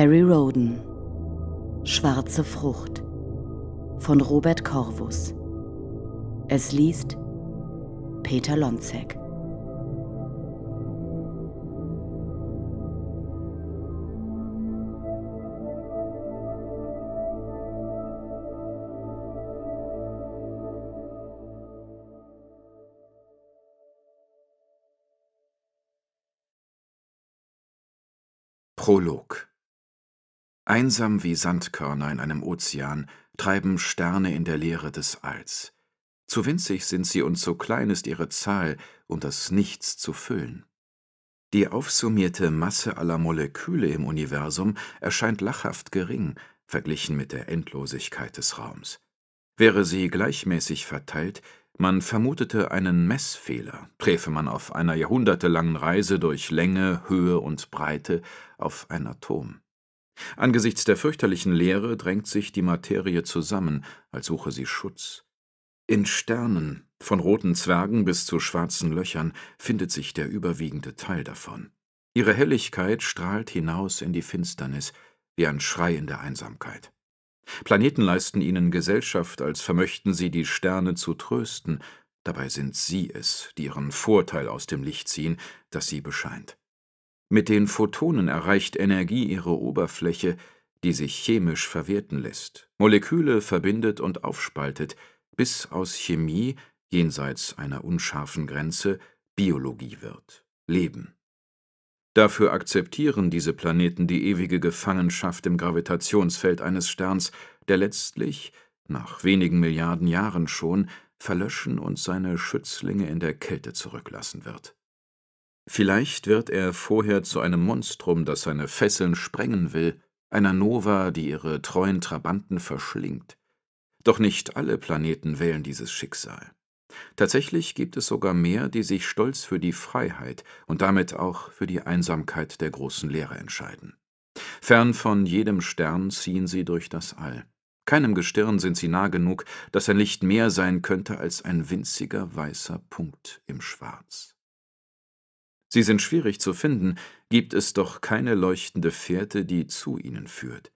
Harry Roden Schwarze Frucht von Robert Corvus. Es liest Peter Lonzek. Prolog Einsam wie Sandkörner in einem Ozean treiben Sterne in der Leere des Alls. Zu winzig sind sie und so klein ist ihre Zahl, um das Nichts zu füllen. Die aufsummierte Masse aller Moleküle im Universum erscheint lachhaft gering, verglichen mit der Endlosigkeit des Raums. Wäre sie gleichmäßig verteilt, man vermutete einen Messfehler, träfe man auf einer jahrhundertelangen Reise durch Länge, Höhe und Breite auf ein Atom. Angesichts der fürchterlichen Leere drängt sich die Materie zusammen, als suche sie Schutz. In Sternen, von roten Zwergen bis zu schwarzen Löchern, findet sich der überwiegende Teil davon. Ihre Helligkeit strahlt hinaus in die Finsternis, wie ein Schrei in der Einsamkeit. Planeten leisten ihnen Gesellschaft, als vermöchten sie die Sterne zu trösten, dabei sind sie es, die ihren Vorteil aus dem Licht ziehen, das sie bescheint. Mit den Photonen erreicht Energie ihre Oberfläche, die sich chemisch verwerten lässt, Moleküle verbindet und aufspaltet, bis aus Chemie, jenseits einer unscharfen Grenze, Biologie wird, Leben. Dafür akzeptieren diese Planeten die ewige Gefangenschaft im Gravitationsfeld eines Sterns, der letztlich, nach wenigen Milliarden Jahren schon, verlöschen und seine Schützlinge in der Kälte zurücklassen wird. Vielleicht wird er vorher zu einem Monstrum, das seine Fesseln sprengen will, einer Nova, die ihre treuen Trabanten verschlingt. Doch nicht alle Planeten wählen dieses Schicksal. Tatsächlich gibt es sogar mehr, die sich stolz für die Freiheit und damit auch für die Einsamkeit der großen Lehre entscheiden. Fern von jedem Stern ziehen sie durch das All. Keinem Gestirn sind sie nah genug, dass ein Licht mehr sein könnte als ein winziger weißer Punkt im Schwarz. Sie sind schwierig zu finden, gibt es doch keine leuchtende Fährte, die zu ihnen führt.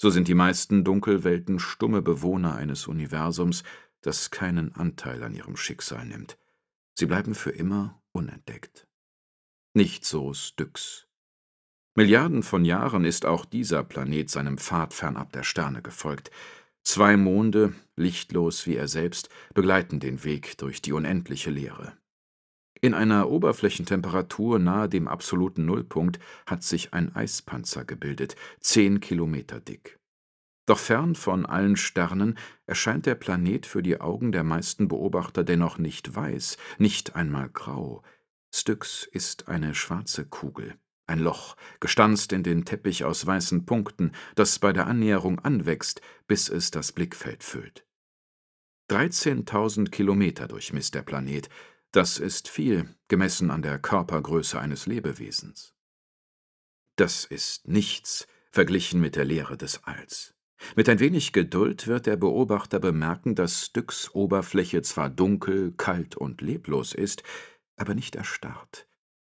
So sind die meisten Dunkelwelten stumme Bewohner eines Universums, das keinen Anteil an ihrem Schicksal nimmt. Sie bleiben für immer unentdeckt. Nicht so Styx. Milliarden von Jahren ist auch dieser Planet seinem Pfad fernab der Sterne gefolgt. Zwei Monde, lichtlos wie er selbst, begleiten den Weg durch die unendliche Leere. In einer Oberflächentemperatur nahe dem absoluten Nullpunkt hat sich ein Eispanzer gebildet, zehn Kilometer dick. Doch fern von allen Sternen erscheint der Planet für die Augen der meisten Beobachter dennoch nicht weiß, nicht einmal grau. Styx ist eine schwarze Kugel, ein Loch, gestanzt in den Teppich aus weißen Punkten, das bei der Annäherung anwächst, bis es das Blickfeld füllt. 13.000 Kilometer durchmisst der Planet, das ist viel, gemessen an der Körpergröße eines Lebewesens. Das ist nichts verglichen mit der Lehre des Alls. Mit ein wenig Geduld wird der Beobachter bemerken, dass Stücks Oberfläche zwar dunkel, kalt und leblos ist, aber nicht erstarrt.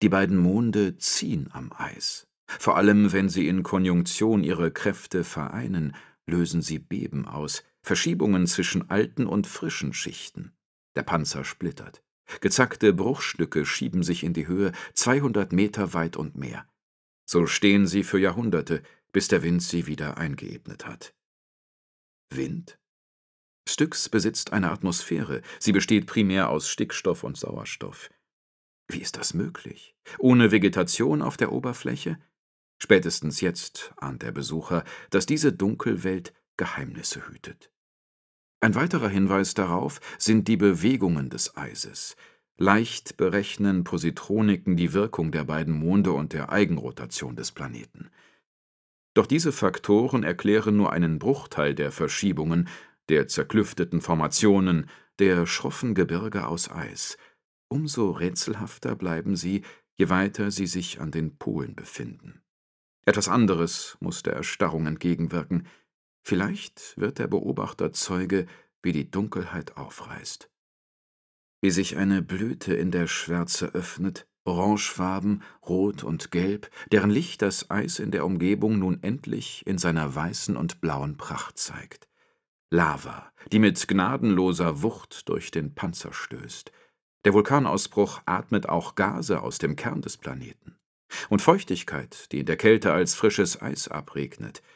Die beiden Monde ziehen am Eis. Vor allem, wenn sie in Konjunktion ihre Kräfte vereinen, lösen sie Beben aus, Verschiebungen zwischen alten und frischen Schichten. Der Panzer splittert. Gezackte Bruchstücke schieben sich in die Höhe, 200 Meter weit und mehr. So stehen sie für Jahrhunderte, bis der Wind sie wieder eingeebnet hat. Wind? Styx besitzt eine Atmosphäre, sie besteht primär aus Stickstoff und Sauerstoff. Wie ist das möglich? Ohne Vegetation auf der Oberfläche? Spätestens jetzt ahnt der Besucher, dass diese Dunkelwelt Geheimnisse hütet. Ein weiterer Hinweis darauf sind die Bewegungen des Eises. Leicht berechnen Positroniken die Wirkung der beiden Monde und der Eigenrotation des Planeten. Doch diese Faktoren erklären nur einen Bruchteil der Verschiebungen, der zerklüfteten Formationen, der schroffen Gebirge aus Eis. Umso rätselhafter bleiben sie, je weiter sie sich an den Polen befinden. Etwas anderes muss der Erstarrung entgegenwirken – Vielleicht wird der Beobachter Zeuge, wie die Dunkelheit aufreißt, wie sich eine Blüte in der Schwärze öffnet, orangefarben, rot und gelb, deren Licht das Eis in der Umgebung nun endlich in seiner weißen und blauen Pracht zeigt. Lava, die mit gnadenloser Wucht durch den Panzer stößt. Der Vulkanausbruch atmet auch Gase aus dem Kern des Planeten. Und Feuchtigkeit, die in der Kälte als frisches Eis abregnet –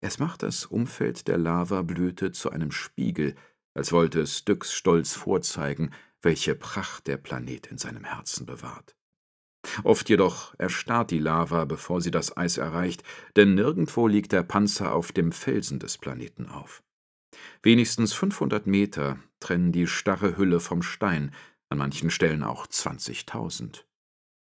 es macht das Umfeld der Lavablüte zu einem Spiegel, als wollte es Styx stolz vorzeigen, welche Pracht der Planet in seinem Herzen bewahrt. Oft jedoch erstarrt die Lava, bevor sie das Eis erreicht, denn nirgendwo liegt der Panzer auf dem Felsen des Planeten auf. Wenigstens 500 Meter trennen die starre Hülle vom Stein, an manchen Stellen auch 20.000.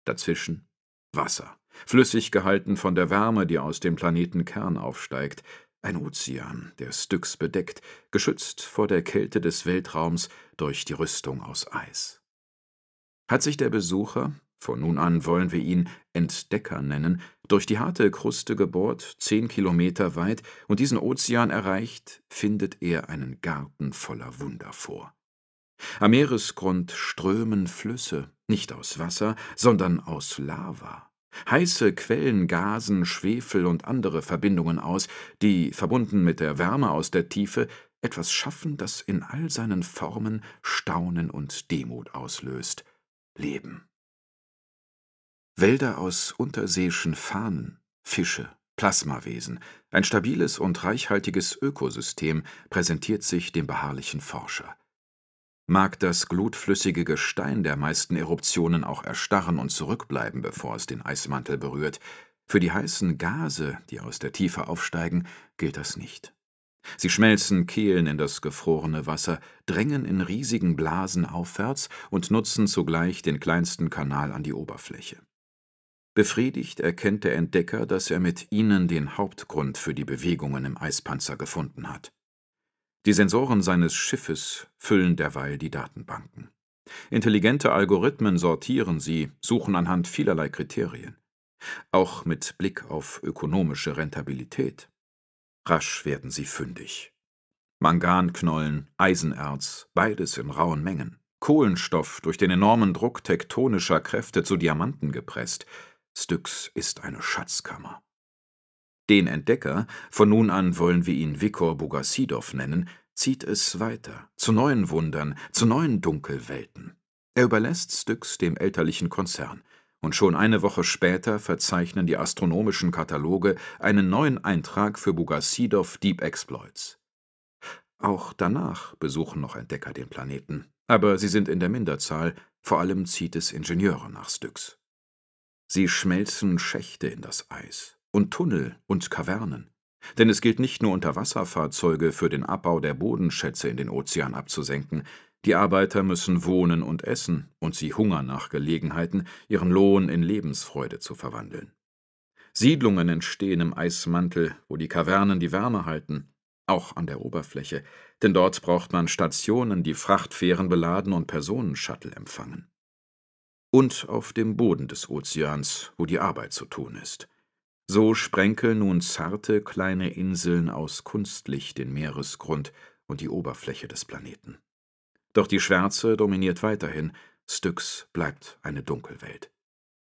Dazwischen Wasser, flüssig gehalten von der Wärme, die aus dem Planetenkern aufsteigt, ein Ozean, der Styx bedeckt, geschützt vor der Kälte des Weltraums durch die Rüstung aus Eis. Hat sich der Besucher, von nun an wollen wir ihn Entdecker nennen, durch die harte Kruste gebohrt, zehn Kilometer weit, und diesen Ozean erreicht, findet er einen Garten voller Wunder vor. Am Meeresgrund strömen Flüsse, nicht aus Wasser, sondern aus Lava. Heiße Quellen gasen Schwefel und andere Verbindungen aus, die, verbunden mit der Wärme aus der Tiefe, etwas schaffen, das in all seinen Formen Staunen und Demut auslöst. Leben. Wälder aus unterseeischen Fahnen, Fische, Plasmawesen, ein stabiles und reichhaltiges Ökosystem präsentiert sich dem beharrlichen Forscher mag das glutflüssige Gestein der meisten Eruptionen auch erstarren und zurückbleiben, bevor es den Eismantel berührt. Für die heißen Gase, die aus der Tiefe aufsteigen, gilt das nicht. Sie schmelzen Kehlen in das gefrorene Wasser, drängen in riesigen Blasen aufwärts und nutzen zugleich den kleinsten Kanal an die Oberfläche. Befriedigt erkennt der Entdecker, dass er mit ihnen den Hauptgrund für die Bewegungen im Eispanzer gefunden hat. Die Sensoren seines Schiffes füllen derweil die Datenbanken. Intelligente Algorithmen sortieren sie, suchen anhand vielerlei Kriterien. Auch mit Blick auf ökonomische Rentabilität. Rasch werden sie fündig. Manganknollen, Eisenerz, beides in rauen Mengen. Kohlenstoff durch den enormen Druck tektonischer Kräfte zu Diamanten gepresst. Styx ist eine Schatzkammer. Den Entdecker, von nun an wollen wir ihn Vikor Bogassidow nennen, zieht es weiter, zu neuen Wundern, zu neuen Dunkelwelten. Er überlässt Styx dem elterlichen Konzern, und schon eine Woche später verzeichnen die astronomischen Kataloge einen neuen Eintrag für Bogassidow Deep Exploits. Auch danach besuchen noch Entdecker den Planeten, aber sie sind in der Minderzahl, vor allem zieht es Ingenieure nach Styx. Sie schmelzen Schächte in das Eis, und Tunnel und Kavernen. Denn es gilt nicht nur Unterwasserfahrzeuge für den Abbau der Bodenschätze in den Ozean abzusenken, die Arbeiter müssen wohnen und essen, und sie hungern nach Gelegenheiten, ihren Lohn in Lebensfreude zu verwandeln. Siedlungen entstehen im Eismantel, wo die Kavernen die Wärme halten, auch an der Oberfläche, denn dort braucht man Stationen, die Frachtfähren beladen und Personenshuttle empfangen. Und auf dem Boden des Ozeans, wo die Arbeit zu tun ist. So sprenkel nun zarte kleine Inseln aus Kunstlicht den Meeresgrund und die Oberfläche des Planeten. Doch die Schwärze dominiert weiterhin, Styx bleibt eine Dunkelwelt.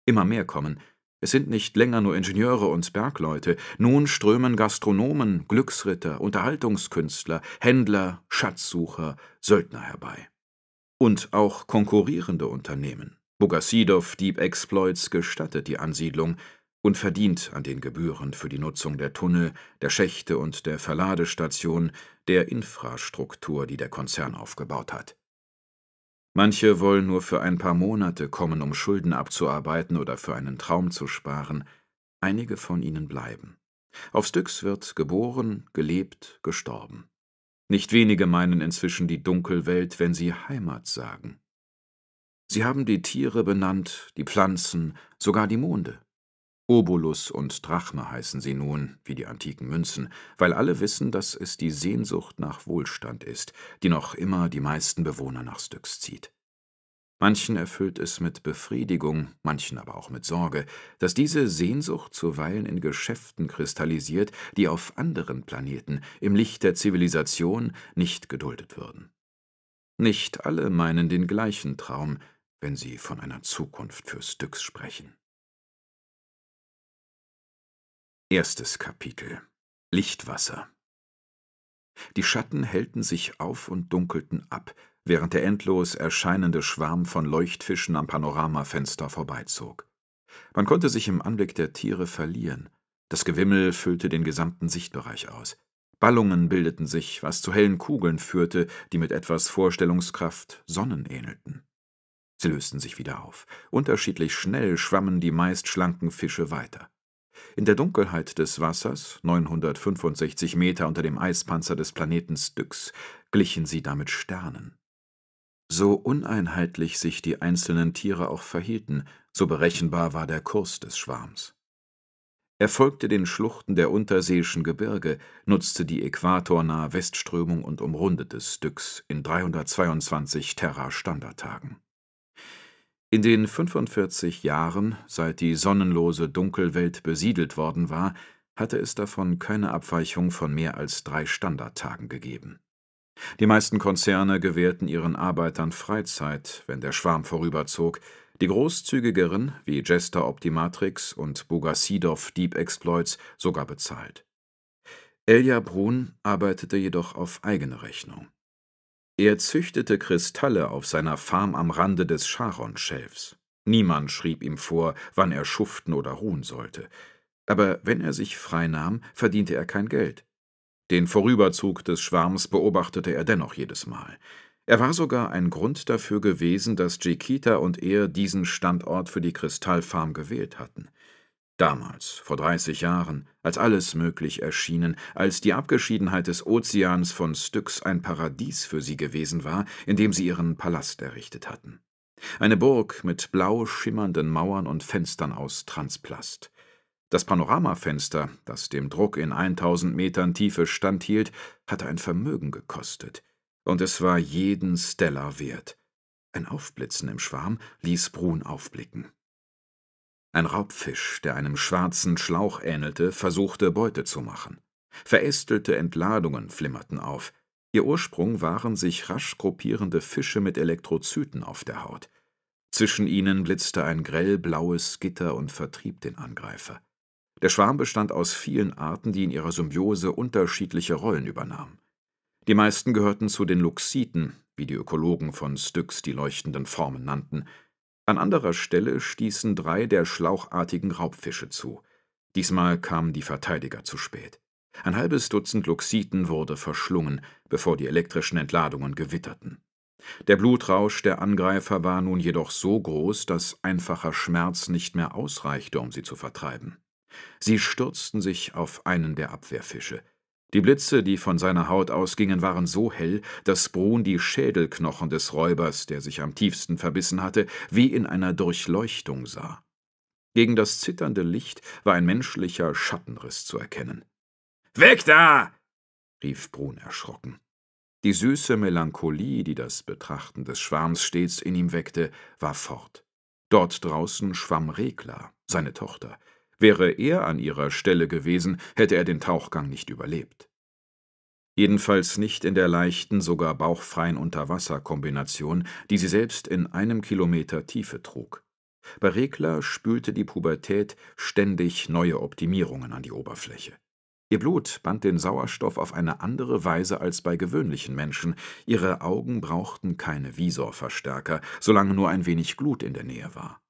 Immer mehr kommen, es sind nicht länger nur Ingenieure und Bergleute, nun strömen Gastronomen, Glücksritter, Unterhaltungskünstler, Händler, Schatzsucher, Söldner herbei. Und auch konkurrierende Unternehmen. Bogasidov Deep Exploits gestattet die Ansiedlung, und verdient an den Gebühren für die Nutzung der Tunnel, der Schächte und der Verladestation, der Infrastruktur, die der Konzern aufgebaut hat. Manche wollen nur für ein paar Monate kommen, um Schulden abzuarbeiten oder für einen Traum zu sparen, einige von ihnen bleiben. Auf Styx wird geboren, gelebt, gestorben. Nicht wenige meinen inzwischen die Dunkelwelt, wenn sie Heimat sagen. Sie haben die Tiere benannt, die Pflanzen, sogar die Monde. Obolus und Drachme heißen sie nun, wie die antiken Münzen, weil alle wissen, dass es die Sehnsucht nach Wohlstand ist, die noch immer die meisten Bewohner nach Styx zieht. Manchen erfüllt es mit Befriedigung, manchen aber auch mit Sorge, dass diese Sehnsucht zuweilen in Geschäften kristallisiert, die auf anderen Planeten im Licht der Zivilisation nicht geduldet würden. Nicht alle meinen den gleichen Traum, wenn sie von einer Zukunft für Styx sprechen. Erstes Kapitel Lichtwasser Die Schatten hellten sich auf und dunkelten ab, während der endlos erscheinende Schwarm von Leuchtfischen am Panoramafenster vorbeizog. Man konnte sich im Anblick der Tiere verlieren. Das Gewimmel füllte den gesamten Sichtbereich aus. Ballungen bildeten sich, was zu hellen Kugeln führte, die mit etwas Vorstellungskraft Sonnen ähnelten. Sie lösten sich wieder auf. Unterschiedlich schnell schwammen die meist schlanken Fische weiter. In der Dunkelheit des Wassers, 965 Meter unter dem Eispanzer des Planeten Styx, glichen sie damit Sternen. So uneinheitlich sich die einzelnen Tiere auch verhielten, so berechenbar war der Kurs des Schwarms. Er folgte den Schluchten der unterseeischen Gebirge, nutzte die äquatornahe Westströmung und umrundete Styx in 322 Terra-Standardtagen. In den 45 Jahren, seit die sonnenlose Dunkelwelt besiedelt worden war, hatte es davon keine Abweichung von mehr als drei Standardtagen gegeben. Die meisten Konzerne gewährten ihren Arbeitern Freizeit, wenn der Schwarm vorüberzog, die großzügigeren, wie Jester Optimatrix und Bugasidov Deep Exploits, sogar bezahlt. Elja Brun arbeitete jedoch auf eigene Rechnung. Er züchtete Kristalle auf seiner Farm am Rande des charon Niemand schrieb ihm vor, wann er schuften oder ruhen sollte. Aber wenn er sich freinahm, verdiente er kein Geld. Den Vorüberzug des Schwarms beobachtete er dennoch jedes Mal. Er war sogar ein Grund dafür gewesen, dass Chiquita und er diesen Standort für die Kristallfarm gewählt hatten. Damals, vor dreißig Jahren, als alles möglich erschienen, als die Abgeschiedenheit des Ozeans von Styx ein Paradies für sie gewesen war, in dem sie ihren Palast errichtet hatten. Eine Burg mit blau schimmernden Mauern und Fenstern aus Transplast. Das Panoramafenster, das dem Druck in 1000 Metern Tiefe standhielt, hatte ein Vermögen gekostet. Und es war jeden Stellar wert. Ein Aufblitzen im Schwarm ließ Brun aufblicken. Ein Raubfisch, der einem schwarzen Schlauch ähnelte, versuchte Beute zu machen. Verästelte Entladungen flimmerten auf. Ihr Ursprung waren sich rasch gruppierende Fische mit Elektrozyten auf der Haut. Zwischen ihnen blitzte ein grellblaues Gitter und vertrieb den Angreifer. Der Schwarm bestand aus vielen Arten, die in ihrer Symbiose unterschiedliche Rollen übernahmen. Die meisten gehörten zu den Luxiten, wie die Ökologen von Styx die leuchtenden Formen nannten, an anderer Stelle stießen drei der schlauchartigen Raubfische zu. Diesmal kamen die Verteidiger zu spät. Ein halbes Dutzend Luxiten wurde verschlungen, bevor die elektrischen Entladungen gewitterten. Der Blutrausch der Angreifer war nun jedoch so groß, dass einfacher Schmerz nicht mehr ausreichte, um sie zu vertreiben. Sie stürzten sich auf einen der Abwehrfische. Die Blitze, die von seiner Haut ausgingen, waren so hell, dass Brun die Schädelknochen des Räubers, der sich am tiefsten verbissen hatte, wie in einer Durchleuchtung sah. Gegen das zitternde Licht war ein menschlicher Schattenriss zu erkennen. »Weg da!« rief Brun erschrocken. Die süße Melancholie, die das Betrachten des Schwarms stets in ihm weckte, war fort. Dort draußen schwamm Regla, seine Tochter, Wäre er an ihrer Stelle gewesen, hätte er den Tauchgang nicht überlebt. Jedenfalls nicht in der leichten, sogar bauchfreien Unterwasserkombination, die sie selbst in einem Kilometer Tiefe trug. Bei Regler spülte die Pubertät ständig neue Optimierungen an die Oberfläche. Ihr Blut band den Sauerstoff auf eine andere Weise als bei gewöhnlichen Menschen. Ihre Augen brauchten keine Visorverstärker, solange nur ein wenig Glut in der Nähe war.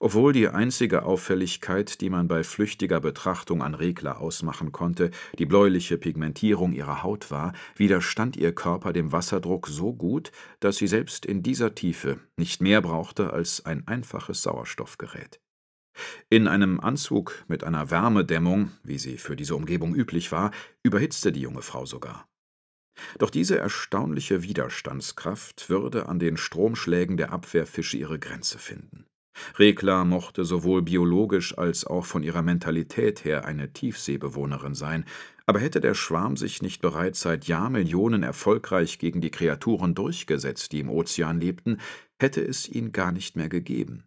Obwohl die einzige Auffälligkeit, die man bei flüchtiger Betrachtung an Regler ausmachen konnte, die bläuliche Pigmentierung ihrer Haut war, widerstand ihr Körper dem Wasserdruck so gut, dass sie selbst in dieser Tiefe nicht mehr brauchte als ein einfaches Sauerstoffgerät. In einem Anzug mit einer Wärmedämmung, wie sie für diese Umgebung üblich war, überhitzte die junge Frau sogar. Doch diese erstaunliche Widerstandskraft würde an den Stromschlägen der Abwehrfische ihre Grenze finden. Rekla mochte sowohl biologisch als auch von ihrer Mentalität her eine Tiefseebewohnerin sein, aber hätte der Schwarm sich nicht bereits seit Jahrmillionen erfolgreich gegen die Kreaturen durchgesetzt, die im Ozean lebten, hätte es ihn gar nicht mehr gegeben.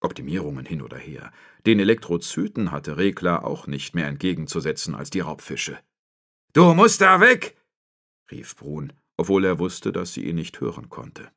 Optimierungen hin oder her. Den Elektrozyten hatte Rekla auch nicht mehr entgegenzusetzen als die Raubfische. »Du musst da weg!« rief Brun, obwohl er wusste, dass sie ihn nicht hören konnte.